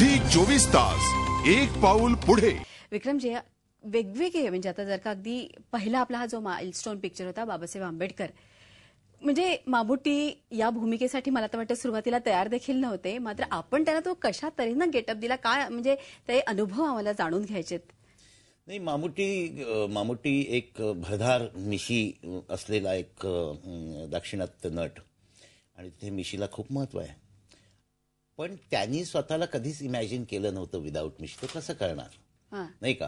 Zee चोवीस तास एक पाऊल पुढे विक्रमजी वेगवेगळे म्हणजे आता जर का अगदी पहिला आपला हा जो माइलस्टोन पिक्चर होता बाबासाहेब आंबेडकर म्हणजे माबुटी या भूमिकेसाठी मला तर वाटतं सुरुवातीला तयार देखील नव्हते मात्र आपण त्याला तो कशा तऱ्हेनं गेटअप दिला काय म्हणजे ते अनुभव आम्हाला जाणून घ्यायचेत नाही मामुटी मामुटी एक भरधार मिशी असलेला एक दाक्षिणात्य नट आणि तिथे मिशीला खूप महत्व आहे पण त्यांनी स्वतःला कधीच इमॅजिन केलं नव्हतं विदाऊट मिश तो कसं करणार नाही का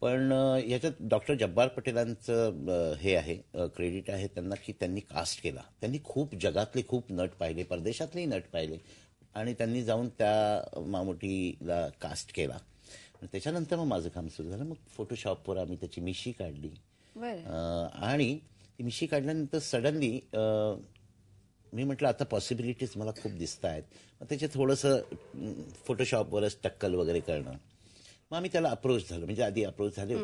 पण याच्यात डॉक्टर जब्बार पटेलांचं हे आहे क्रेडिट आहे त्यांना की त्यांनी कास्ट केला त्यांनी खूप जगातले खूप नट पाहिले परदेशातले नट पाहिले आणि त्यांनी जाऊन त्या मामोटीला कास्ट केला त्याच्यानंतर मग माझं काम सुरू झालं मग फोटोशॉपवर आम्ही त्याची मिशी काढली आणि ती मिशी काढल्यानंतर सडनली मी म्हटलं आता पॉसिबिलिटीज मला खूप दिसत आहेत मग त्याचे थोडंसं फोटोशॉपवरच टक्कल वगैरे करणं मग आम्ही त्याला अप्रोच झालो म्हणजे आधी अप्रोच झाले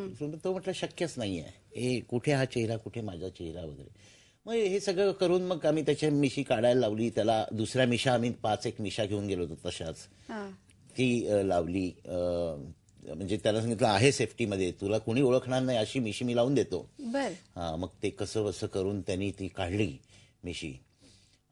तो म्हटलं शक्यच नाही आहे हे कुठे हा चेहरा कुठे माझा चेहरा वगैरे मग हे सगळं करून मग आम्ही त्याच्या मिशी काढायला लावली त्याला दुसऱ्या मिशा आम्ही पाच एक मिशा घेऊन गेलो होतो तशाच ती लावली म्हणजे त्याला सांगितलं आहे सेफ्टीमध्ये तुला कोणी ओळखणार नाही अशी मिशी मी लावून देतो हा मग ते कसं कसं करून त्यांनी ती काढली मिशी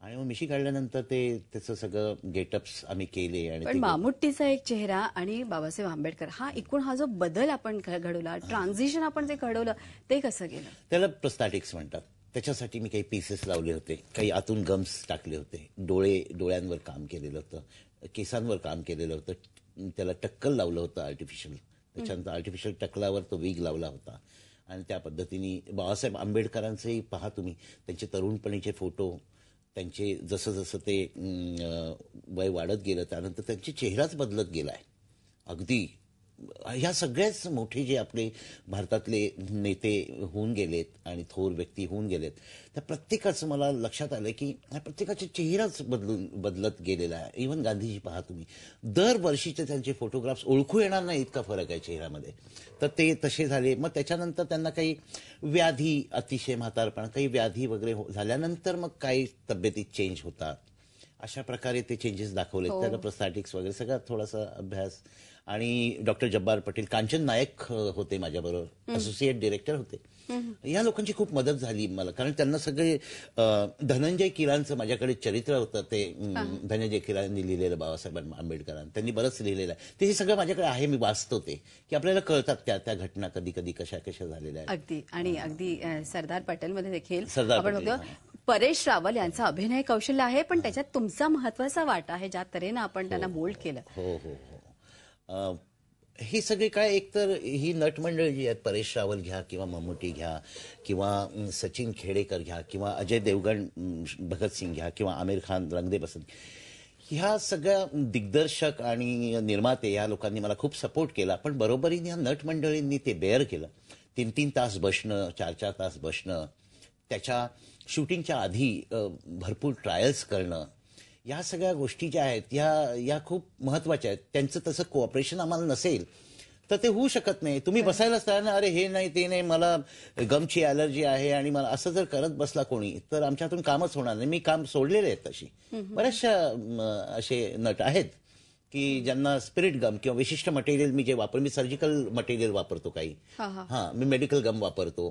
आणि मग मिशी काढल्यानंतर ते त्याचं सगळं गेटअप्स आम्ही केले आणि पण मामुट्टीचा एक चेहरा आणि बाबासाहेब आंबेडकर हा एकूण हा जो बदल आपण घडवला ट्रान्झिशन आपण जे घडवलं ते कसं केलं त्याला प्रस्थाटिक्स म्हणतात त्याच्यासाठी मी काही पीसेस लावले होते काही आतून गम्स टाकले होते डोळे डोळ्यांवर काम केलेलं होतं केसांवर काम केलेलं होतं त्याला टक्कल लावलं होतं आर्टिफिशियल त्याच्यानंतर आर्टिफिशियल टक्कलावर तो वीग लावला होता आणि त्या पद्धतीने बाबासाहेब आंबेडकरांचेही पहा तुम्ही त्यांचे तरुणपणीचे फोटो त्यांचे जसं जसं ते वय वाढत गेलं त्यानंतर त्यांचे चेहराच बदलत गेला आहे अगदी ह्या सगळ्याच मोठे जे आपले भारतातले नेते होऊन गेलेत आणि थोर व्यक्ती होऊन गेलेत त्या प्रत्येकाचं मला लक्षात आलं की प्रत्येकाचा चेहराच बदलून बदलत गेलेला आहे इव्हन गांधीजी पहा तुम्ही दरवर्षीचे त्यांचे फोटोग्राफ्स ओळखू येणार नाही इतका फरक आहे चेहऱ्यामध्ये तर ते तसे झाले मग त्याच्यानंतर त्यांना काही व्याधी अतिशय म्हातारपणा काही व्याधी वगैरे हो-, झाल्यानंतर मग काही तब्येतीत चेंज होतात अशा प्रकारे ते चेंजेस दाखवले त्याला प्रस्थाटिक्स वगैरे सगळा थोडासा अभ्यास आणि डॉक्टर जब्बार पटेल कांचन नायक होते माझ्याबरोबर असोसिएट डिरेक्टर होते या लोकांची खूप मदत झाली मला कारण त्यांना सगळे धनंजय किरांचं माझ्याकडे चरित्र होतं ते धनंजय किरांनी लिहिलेलं बाबासाहेब आंबेडकरांनी त्यांनी बरंच लिहिलेलं आहे ते हे सगळं माझ्याकडे आहे मी वाचतो ते की आपल्याला कळतात त्या त्या घटना कधी कधी कशा कशा झालेल्या आहेत अगदी आणि अगदी सरदार पटेलमध्ये देखील सरदार परेश रावल यांचं अभिनय कौशल्य आहे पण त्याच्यात तुमचा महत्वाचा वाटा आहे ज्या तऱ्हेनं आपण त्यांना मोल्ड हो. केलं हो हो, हो. हे सगळे काय एकतर ही नटमंडळी जी आहेत परेश रावल घ्या किंवा मम्मूटी घ्या किंवा सचिन खेडेकर घ्या किंवा अजय देवगण भगतसिंग घ्या किंवा आमिर खान रंगदे बसंत ह्या सगळ्या दिग्दर्शक आणि निर्माते या लोकांनी मला खूप सपोर्ट केला पण बरोबरीने ह्या नटमंडळींनी ते बेअर केलं तीन तीन तास बसणं चार चार तास बसणं त्याच्या शूटिंगच्या आधी भरपूर ट्रायल्स करणं या सगळ्या गोष्टी ज्या आहेत ह्या या खूप महत्वाच्या आहेत त्यांचं तसं कोऑपरेशन आम्हाला नसेल तर ते होऊ शकत नाही तुम्ही बसायलाच तयार ना अरे हे नाही ते नाही मला गमची अलर्जी आहे आणि मला असं जर करत बसला कोणी तर आमच्यातून कामच होणार नाही मी काम सोडलेले आहेत तशी बऱ्याचशा असे नट आहेत की ज्यांना स्पिरिट गम किंवा विशिष्ट मटेरियल मी जे वापर मी सर्जिकल मटेरियल वापरतो काही हां मी मेडिकल गम वापरतो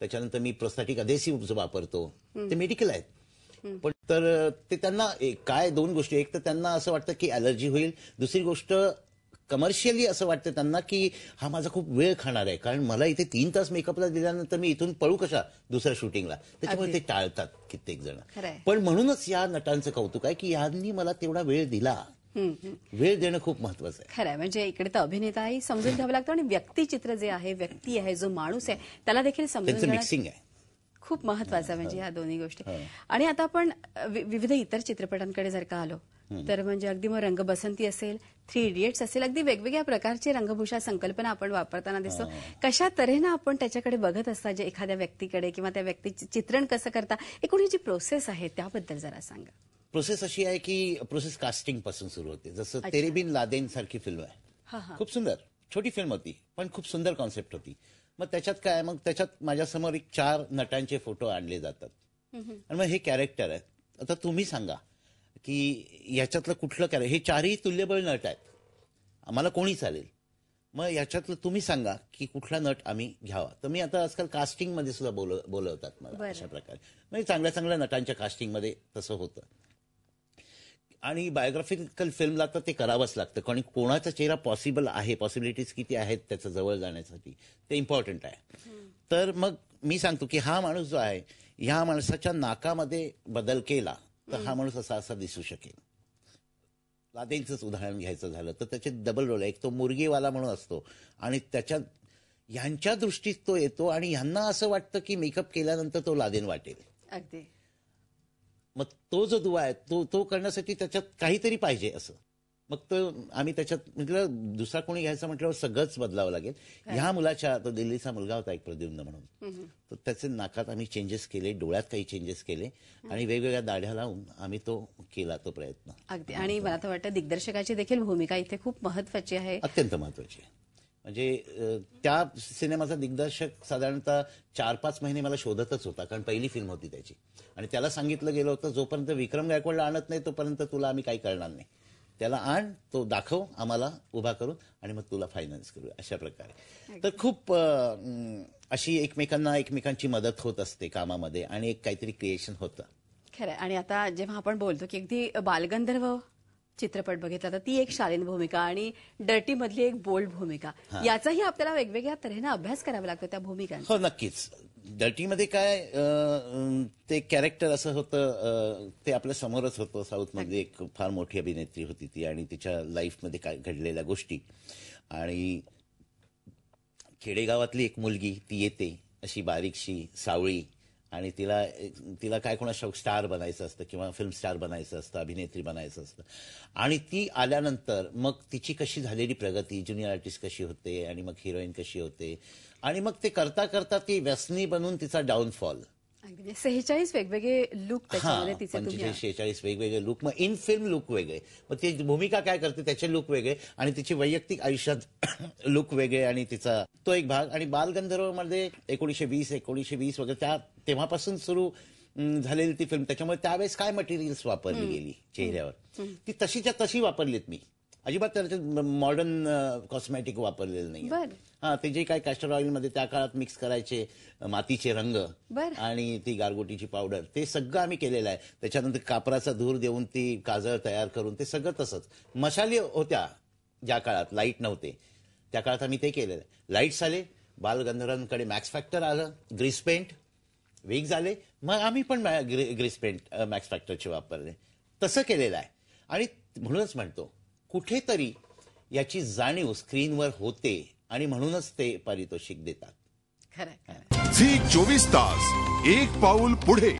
त्याच्यानंतर मी प्रोस्थॅटिक अधेसिव्ह वापरतो ते मेडिकल आहेत पण तर ते त्यांना काय दोन गोष्टी एक तर त्यांना असं वाटतं की अलर्जी होईल दुसरी गोष्ट कमर्शियली असं वाटतं त्यांना की हा माझा खूप वेळ खाणार आहे कारण मला इथे तीन तास मेकअपला दिल्यानंतर मी इथून पळू कशा दुसऱ्या शूटिंगला त्याच्यामुळे ते टाळतात कित्येक जण पण म्हणूनच या नटांचं कौतुक आहे की यांनी मला तेवढा वेळ दिला वेळ देणं खूप महत्वाचं आहे खरं म्हणजे इकडे तर अभिनेताही समजून घ्यावं लागतो आणि व्यक्तिचित्र जे आहे व्यक्ती आहे जो माणूस आहे त्याला देखील समजून मिक्सिंग आहे खूप महत्वाचा म्हणजे या दोन्ही गोष्टी आणि आता आपण विविध इतर चित्रपटांकडे जर का आलो तर म्हणजे अगदी मग रंगबसंती असेल थ्री इडियट्स असेल अगदी वेगवेगळ्या प्रकारची रंगभूषा संकल्पना आपण वापरताना दिसतो कशा तऱ्हेनं आपण त्याच्याकडे बघत असता जे एखाद्या व्यक्तीकडे किंवा त्या व्यक्तीचे चित्रण कसं करता एकूण जी प्रोसेस आहे त्याबद्दल जरा सांगा प्रोसेस अशी आहे की प्रोसेस कास्टिंग पासून सुरू होते जसं तेरेबिन लादेन सारखी फिल्म आहे खूप सुंदर छोटी फिल्म होती पण खूप सुंदर कॉन्सेप्ट होती मग त्याच्यात काय मग त्याच्यात माझ्यासमोर एक चार नटांचे फोटो आणले जातात आणि मग हे कॅरेक्टर आहेत आता तुम्ही सांगा की याच्यातलं कुठलं कॅरेक्टर हे चारही तुल्यबळ नट आहेत आम्हाला कोणी चालेल मग याच्यातलं तुम्ही सांगा की कुठला नट आम्ही घ्यावा तर मी आता आजकाल कास्टिंगमध्ये सुद्धा बोल बोलवतात मला अशा प्रकारे म्हणजे चांगल्या चांगल्या नटांच्या कास्टिंगमध्ये तसं होतं आणि बायोग्राफिकल फिल्मला तर ते करावंच लागतं कारण कोणाचा चेहरा पॉसिबल आहे पॉसिबिलिटीज किती आहेत त्याचं जवळ जाण्यासाठी ते इम्पॉर्टंट आहे तर मग मी सांगतो की हा माणूस जो आहे ह्या माणसाच्या नाकामध्ये बदल केला तर हा माणूस असा असा दिसू शकेल लादेंचंच उदाहरण घ्यायचं झालं तर त्याचे डबल रोल एक तो मुर्गीवाला म्हणून असतो आणि त्याच्या ह्यांच्या दृष्टीत तो येतो आणि ह्यांना असं वाटतं की मेकअप केल्यानंतर तो लादेन वाटेल अगदी मग तो जो दुवा आहे तो तो करण्यासाठी त्याच्यात काहीतरी पाहिजे असं मग तो आम्ही त्याच्यात म्हटलं दुसरा कोणी घ्यायचं म्हटल्यावर सगळंच बदलावं लागेल ह्या मुलाच्या तो दिल्लीचा मुलगा होता एक प्रद्युम्न म्हणून तर त्याचे नाकात आम्ही चेंजेस केले डोळ्यात काही चेंजेस केले आणि वेगवेगळ्या दाढ्या लावून आम्ही तो केला तो प्रयत्न अगदी आणि मला वाटतं दिग्दर्शकाची देखील भूमिका इथे खूप महत्वाची आहे अत्यंत महत्वाची आहे म्हणजे त्या सिनेमाचा दिग्दर्शक साधारणतः चार पाच महिने मला शोधतच होता कारण पहिली फिल्म होती त्याची आणि त्याला सांगितलं गेलं होतं जोपर्यंत विक्रम गायकवाडला आणत नाही तोपर्यंत तुला आम्ही काही करणार नाही त्याला आण तो दाखव आम्हाला उभा करून आणि मग तुला फायनान्स करू अशा प्रकारे तर खूप अशी एकमेकांना एकमेकांची मदत होत असते कामामध्ये आणि एक काहीतरी क्रिएशन होतं खरं आणि आता जेव्हा आपण बोलतो की अगदी बालगंधर्व चित्रपट बघितला तर ती एक शालीन भूमिका आणि डर्टी मधली एक बोल्ड भूमिका याचाही आपल्याला वेगवेगळ्या तऱ्हेनं अभ्यास करावा लागतो त्या भूमिका हो नक्कीच डर्टीमध्ये काय ते कॅरेक्टर असं होतं ते आपल्या समोरच होतं साऊथमध्ये एक फार मोठी अभिनेत्री होती ती आणि तिच्या लाईफमध्ये काय घडलेल्या गोष्टी आणि खेडेगावातली एक मुलगी ती येते अशी बारीकशी सावळी आणि तिला तिला काय शौक स्टार बनायचं असतं किंवा फिल्म स्टार बनायचं असतं अभिनेत्री बनायचं असतं आणि ती आल्यानंतर मग तिची कशी झालेली प्रगती ज्युनियर आर्टिस्ट कशी होते आणि मग हिरोईन कशी होते आणि मग ते करता करता ती व्यसनी बनून तिचा डाऊनफॉल म्हणजे सेहेचाळीस वेगवेगळे लुक तिचे सेहेचाळीस वेगवेगळे लुक मग इन फिल्म लुक वेगळे मग ती भूमिका काय करते त्याचे लुक वेगळे आणि तिची वैयक्तिक आयुष्यात लुक वेगळे आणि तिचा तो एक भाग आणि बालगंधर्वमध्ये एकोणीशे वीस एकोणीशे वीस वगैरे त्या तेव्हापासून सुरू झालेली ती फिल्म त्याच्यामुळे त्यावेळेस काय मटेरियल्स वापरली गेली चेहऱ्यावर ती तशीच्या तशी वापरलीत मी अजिबात त्याच्यात मॉडर्न कॉस्मॅटिक वापरलेलं नाही हा ते जे काय कॅस्टर ऑइल मध्ये त्या काळात मिक्स करायचे मातीचे रंग आणि ती गारगोटीची पावडर ते सगळं आम्ही केलेलं आहे त्याच्यानंतर कापराचा धूर देऊन ती काजळ तयार करून ते सगळं तसंच मसाले होत्या ज्या काळात लाईट नव्हते त्या काळात आम्ही ते केलेलं आहे लाईट्स आले बालगंधर्वांकडे मॅक्स फॅक्टर आलं ग्रीस पेंट वेग झाले मग आम्ही पण ग्रीस पेंट मॅक्स फॅक्टरचे वापरले तसं केलेलं आहे आणि म्हणूनच म्हणतो कुठेतरी याची जाणीव स्क्रीनवर होते आणि म्हणूनच ते पारितोषिक देतात खरं चोवीस तास एक पाऊल पुढे